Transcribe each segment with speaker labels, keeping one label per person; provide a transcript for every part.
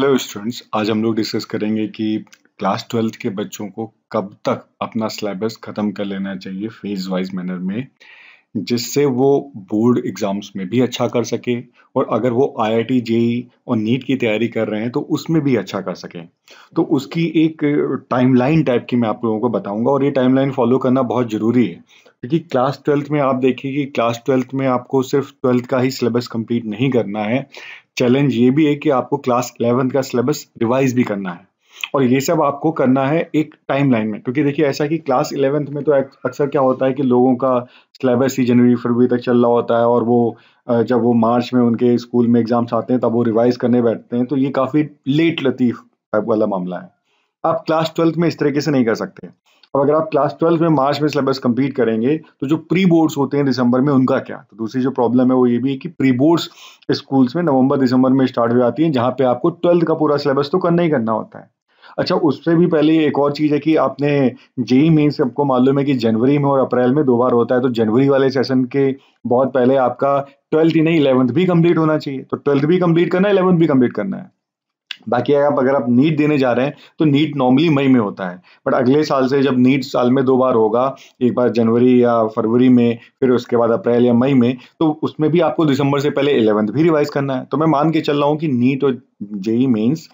Speaker 1: hello students आज हम लोग डिस्कस करेंगे कि क्लास ट्वेल्थ के बच्चों को कब तक अपना सिलेबस ख़त्म कर लेना चाहिए फेज वाइज मैनर में जिससे वो बोर्ड एग्ज़ाम्स में भी अच्छा कर सके और अगर वो आई आई टी जेई और नीट की तैयारी कर रहे हैं तो उसमें भी अच्छा कर सकें तो उसकी एक टाइमलाइन टाइप की मैं आप लोगों को बताऊंगा और ये टाइमलाइन फॉलो करना बहुत ज़रूरी है क्योंकि क्लास ट्वेल्थ में आप देखिए कि क्लास ट्वेल्थ में आपको सिर्फ ट्वेल्थ का ही सिलेबस कंप्लीट नहीं करना है चैलेंज ये भी है कि आपको क्लास इलेवेंथ का सिलेबस रिवाइज भी करना है और ये सब आपको करना है एक टाइम लाइन में क्योंकि देखिए ऐसा कि क्लास इलेवेंथ में तो अक्सर क्या होता है कि लोगों का सिलेबस ही जनवरी फरवरी तक चल रहा होता है और वो जब वो मार्च में उनके स्कूल में एग्जाम्स आते हैं तब वो रिवाइज करने बैठते हैं तो ये काफ़ी लेट लतीफ़ टाइप वाला मामला है आप क्लास ट्वेल्थ में इस तरीके से नहीं कर सकते अब अगर आप क्लास ट्वेल्थ में मार्च में सिलेबस कंप्लीट करेंगे तो जो प्री बोर्ड्स होते हैं दिसंबर में उनका क्या तो दूसरी जो प्रॉब्लम है वो ये भी है कि प्री बोर्ड्स स्कूल्स में नवंबर दिसंबर में स्टार्ट हो जाती हैं जहाँ पे आपको ट्वेल्थ का पूरा सिलेबस तो करना ही करना होता है अच्छा उससे भी पहले एक और चीज़ है कि आपने जेई मीन आपको मालूम है कि जनवरी में और अप्रैल में दो बार होता है तो जनवरी वाले सेशन के बहुत पहले आपका ट्वेल्थ ही नहीं इलेवंथ भी कंप्लीट होना चाहिए तो ट्वेल्थ भी कंप्लीट करना है इलेवंथ भी कंप्लीट करना है बाकी आप अगर आप नीट देने जा रहे हैं तो नीट नॉर्मली मई में होता है बट अगले साल से जब नीट साल में दो बार होगा एक बार जनवरी या फरवरी में फिर उसके बाद अप्रैल या मई में तो उसमें भी आपको दिसंबर से पहले इलेवंथ भी रिवाइज करना है तो मैं मान के चल रहा हूँ कि नीट और जेई मेन्स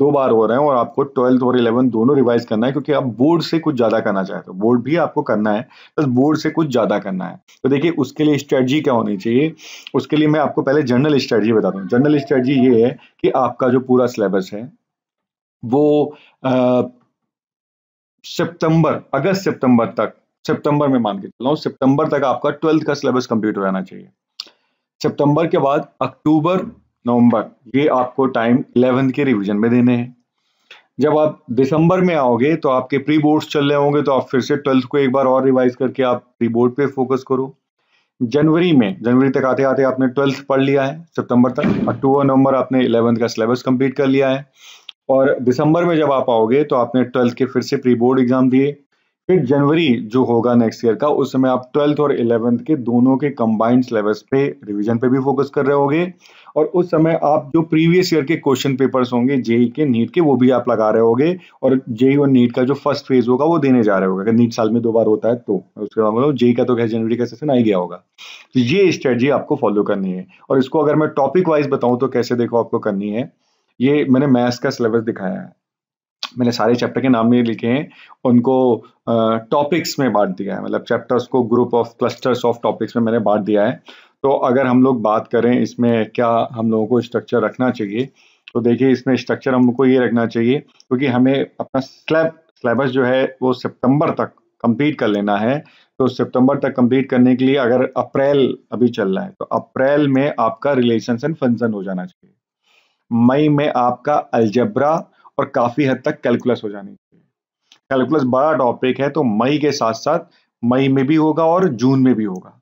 Speaker 1: दो बार हो रहे हैं और आपको ट्वेल्थ और इलेवन दोनों रिवाइज करना है क्योंकि आप बोर्ड से कुछ ज़्यादा करना चाहते हो बोर्ड भी आपको करना है बस बोर्ड से कुछ ज़्यादा करना है तो देखिए उसके लिए स्ट्रेटजी क्या होनी चाहिए उसके लिए मैं आपको पहले जनरल स्ट्रेटजी बताता हूँ जनरल स्ट्रेटजी ये है कि आपका जो पूरा सिलेबस है वो सितंबर अगस्त सितंबर तक सितंबर में मान के चल रहा हूँ सितंबर तक आपका ट्वेल्थ का सिलेबस कंप्लीट हो जाना चाहिए सितंबर के बाद अक्टूबर नवंबर ये आपको टाइम इलेवेंथ के रिवीजन में देने हैं जब आप दिसंबर में आओगे तो आपके प्री बोर्ड्स चल रहे होंगे तो आप फिर से ट्वेल्थ को एक बार और रिवाइज करके आप प्री बोर्ड पे फोकस करो जनवरी में जनवरी तक आते आते आपने ट्वेल्थ पढ़ लिया है सितंबर तक अक्टूबर नवंबर आपने इलेवंथ का सिलेबस कंप्लीट कर लिया है और दिसंबर में जब आप आओगे तो आपने ट्वेल्थ के फिर से प्री बोर्ड एग्जाम दिए फिर जनवरी जो होगा नेक्स्ट ईयर का उस समय आप ट्वेल्थ और इलेवेंथ के दोनों के कंबाइंड सिलेबस पे रिवीजन पे भी फोकस कर रहे होंगे और उस समय आप जो प्रीवियस ईयर के क्वेश्चन पेपर्स होंगे जेई के नीट के वो भी आप लगा रहे होंगे और जेई और नीट का जो फर्स्ट फेज होगा वो देने जा रहे होगा अगर नीट साल में दो बार होता है तो उसके बाद मतलब जेई का तो खैर जनवरी का सेशन आ ही गया होगा तो ये स्ट्रेटजी आपको फॉलो करनी है और इसको अगर मैं टॉपिक वाइज बताऊँ तो कैसे देखो आपको करनी है ये मैंने मैथ्स का सिलेबस दिखाया है मैंने सारे चैप्टर के नाम नहीं लिखे हैं उनको टॉपिक्स में बांट दिया है मतलब चैप्टर्स को group of clusters of topics में मैंने बांट दिया है तो अगर हम लोग बात करें इसमें क्या हम लोगों को स्ट्रक्चर रखना चाहिए तो देखिए इसमें स्ट्रक्चर हमको ये रखना चाहिए क्योंकि तो हमें अपना स्लैब सिलेबस जो है वो सितंबर तक कंप्लीट कर लेना है तो सितंबर तक कंप्लीट करने के लिए अगर अप्रैल अभी चल रहा है तो अप्रैल में आपका रिलेशन एंड फंक्शन हो जाना चाहिए मई में आपका अलजबरा और काफ़ी हद तक कैलकुलस हो जानी चाहिए कैलकुलस बड़ा टॉपिक है तो मई के साथ साथ मई में भी होगा और जून में भी होगा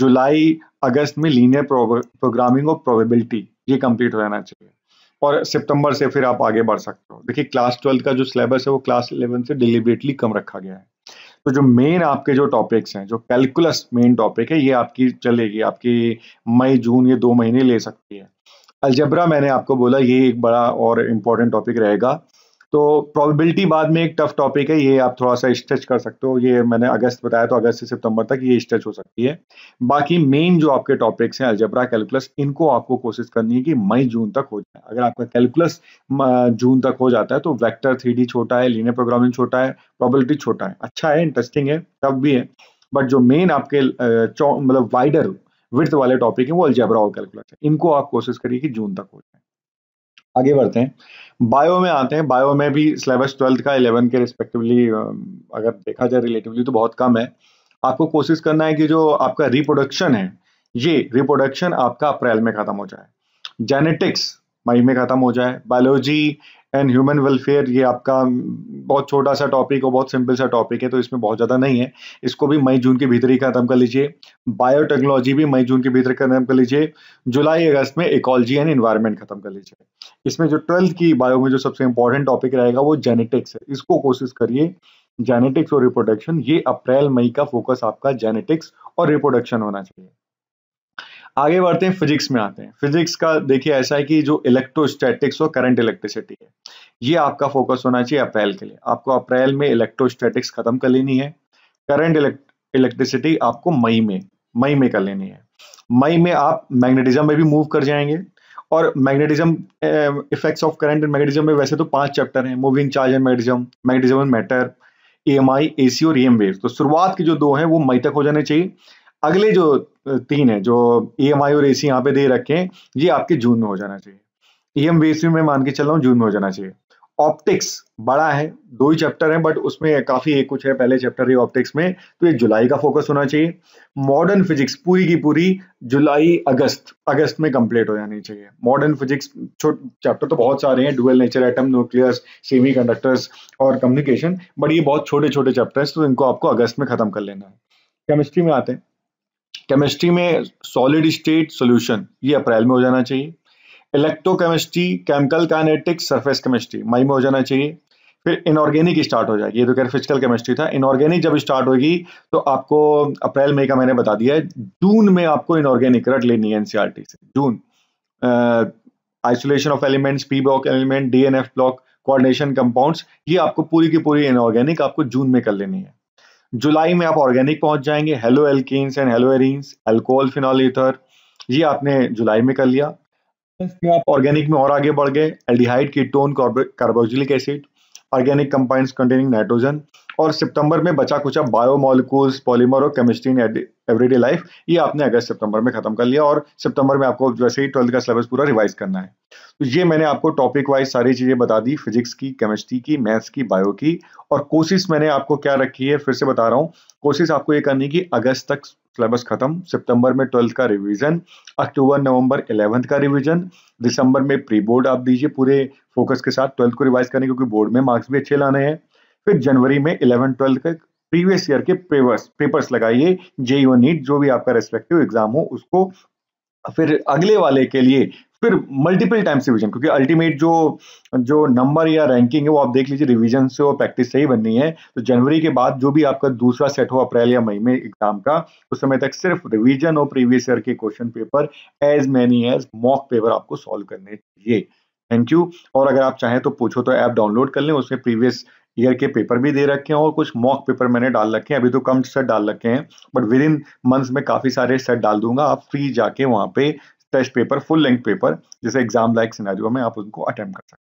Speaker 1: जुलाई अगस्त में लीनियर प्रोग्रामिंग और प्रोबेबिलिटी ये कंप्लीट हो जाना चाहिए और सितंबर से फिर आप आगे बढ़ सकते हो देखिए क्लास ट्वेल्थ का जो सिलेबस है वो क्लास इलेवन से डिलीबरेटली कम रखा गया है तो जो मेन आपके जो टॉपिक्स हैं जो कैलकुलस मेन टॉपिक है ये आपकी चलेगी आपकी मई जून ये दो महीने ले सकती है अलजबरा मैंने आपको बोला ये एक बड़ा और इम्पोर्टेंट टॉपिक रहेगा तो प्रोबेबिलिटी बाद में एक टफ टॉपिक है ये आप थोड़ा सा स्ट्रेच कर सकते हो ये मैंने अगस्त बताया तो अगस्त से सितंबर तक ये स्ट्रेच हो सकती है बाकी मेन जो आपके टॉपिक्स हैं अलजबरा कैलकुलस इनको आपको कोशिश करनी है कि मई जून तक हो जाए अगर आपका कैलकुलस जून तक हो जाता है तो वैक्टर थ्री छोटा है लीनियर प्रोग्रामिंग छोटा है प्रॉबिलिटी छोटा है अच्छा है इंटरेस्टिंग है टफ भी है बट जो मेन आपके मतलब वाइडर विर्थ वाले टॉपिक है वो अल्जेब्रा और कैलकुलस है इनको आप कोशिश करिए कि जून तक हो जाए आगे बढ़ते हैं बायो में आते हैं बायो में भी सिलेबस ट्वेल्थ का इलेवन के रिस्पेक्टिवली अगर देखा जाए रिलेटिवली तो बहुत कम है आपको कोशिश करना है कि जो आपका रिप्रोडक्शन है ये रिप्रोडक्शन आपका अप्रैल में खत्म हो जाए जेनेटिक्स मई में खत्म हो जाए बायोलॉजी एंड ह्यूमन वेलफेयर ये आपका बहुत छोटा सा टॉपिक और बहुत सिंपल सा टॉपिक है तो इसमें बहुत ज़्यादा नहीं है इसको भी मई जून के भीतर ही ख़त्म कर लीजिए बायोटेक्नोलॉजी भी मई जून के भीतर ख़त्म कर लीजिए जुलाई अगस्त में इकोलॉजी एंड इन्वायरमेंट ख़त्म कर लीजिए इसमें जो ट्वेल्थ की बायो में जो सबसे इंपॉर्टेंट टॉपिक रहेगा वो जेनेटिक्स है इसको कोशिश करिए जेनेटिक्स और रिप्रोडक्शन ये अप्रैल मई का फोकस आपका जेनेटिक्स और रिप्रोडक्शन होना चाहिए आगे बढ़ते हैं फिजिक्स में आते हैं फिजिक्स का देखिए ऐसा है कि जो इलेक्ट्रोस्टैटिक्स और करंट इलेक्ट्रिसिटी है ये आपका फोकस होना चाहिए अप्रैल के लिए आपको अप्रैल में इलेक्ट्रोस्टैटिक्स खत्म कर लेनी है करंट इलेक्ट्रिसिटी आपको मई में मई में कर लेनी है मई में आप मैग्नेटिज्म में भी मूव कर जाएंगे और magnetism effects of current and magnetism में वैसे तो पांच चैप्टर हैं moving charge and magnetism magnetism and matter E M I A C और ई एम वेव तो शुरुआत के जो दो हैं वो मई तक हो जाने चाहिए अगले जो तीन है जो ई एम आई और ए सी यहाँ पे दे रखे हैं ये आपके जून में हो जाना चाहिए ई e एम बेस में मान के चल रहा हूँ जून में हो जाना चाहिए ऑप्टिक्स बड़ा है दो ही चैप्टर हैं बट उसमें काफ़ी एक कुछ है पहले चैप्टर ही ऑप्टिक्स में तो ये जुलाई का फोकस होना चाहिए मॉडर्न फिजिक्स पूरी की पूरी जुलाई अगस्त अगस्त में कंप्लीट हो जानी चाहिए मॉडर्न फिजिक्स छोटे चैप्टर तो बहुत सारे हैं dual nature atom nucleus semiconductors और कम्युनिकेशन बट ये बहुत छोटे छोटे चैप्टर तो इनको आपको अगस्त में ख़त्म कर लेना है केमिस्ट्री में आते हैं केमिस्ट्री में सॉलिड स्टेट सॉल्यूशन ये अप्रैल में हो जाना चाहिए electrochemistry chemical kinetics surface chemistry मई में हो जाना चाहिए फिर इनऑर्गेनिक स्टार्ट हो जाएगी ये तो खैर फिजिकल केमिस्ट्री था इनऑर्गेनिक जब स्टार्ट होगी तो आपको अप्रैल मई का मैंने बता दिया है जून में आपको इनऑर्गेनिक रट लेनी है एनसीआरटी e से जून isolation of elements P block element D and F block coordination compounds ये आपको पूरी की पूरी इनऑर्गेनिक आपको जून में कर लेनी है जुलाई में आप ऑर्गेनिक पहुंच जाएंगे haloalkanes and haloarenes alcohol phenol ether ये आपने जुलाई में कर लिया इसमें आप ऑर्गेनिक में और आगे बढ़ गए aldehyde ketone carboxylic acid organic compound containing nitrogen और सितंबर में बचा कुचा बायोमोलिकूल्स पॉलीमर और केमिस्ट्री एवरीडे लाइफ ये आपने अगस्त सितंबर में खत्म कर लिया और सितंबर में आपको जैसे ही ट्वेल्थ का सिलेबस पूरा रिवाइज करना है तो ये मैंने आपको टॉपिक वाइज सारी चीज़ें बता दी फिजिक्स की केमिस्ट्री की मैथ्स की बायो की और कोशिश मैंने आपको क्या रखी है फिर से बता रहा हूँ कोशिश आपको ये करनी की अगस्त तक सिलेबस खत्म सितंबर में ट्वेल्थ का रिवीजन अक्टूबर नवंबर इलेवंथ का रिवीजन दिसंबर में प्री बोर्ड आप दीजिए पूरे फोकस के साथ ट्वेल्थ को रिवाइज करने क्योंकि बोर्ड में मार्क्स भी अच्छे लाने हैं फिर जनवरी में इलेवन ट्वेल्थ का प्रीवियस ईयर के पेपर्स पेपर्स लगाइए जेईओ नीट जो भी आपका रेस्पेक्टिव एग्जाम हो उसको फिर अगले वाले के लिए फिर मल्टीपल टाइम्स रिवीजन क्योंकि अल्टीमेट जो जो नंबर या रैंकिंग है वो आप देख लीजिए रिवीजन से और प्रैक्टिस से ही बननी है तो जनवरी के बाद जो भी आपका दूसरा सेट हो अप्रैल या मई में एग्जाम का उस समय तक सिर्फ रिवीजन और प्रीवियस ईयर के question paper as many as mock paper आपको सॉल्व करने चाहिए थैंक यू और अगर आप चाहें तो पूछो तो ऐप डाउनलोड कर लें उसमें प्रीवियस ईयर के पेपर भी दे रखे हैं और कुछ मॉक पेपर मैंने डाल रखे हैं अभी तो कम सेट डाल रखे हैं बट विद इन मंथ्स में काफ़ी सारे सेट डाल दूंगा आप फ्री जाके वहाँ पे test paper full length paper जैसे एग्जाम लाइक सिनेरियो में आप उनको अटैम्प्ट कर सकते हैं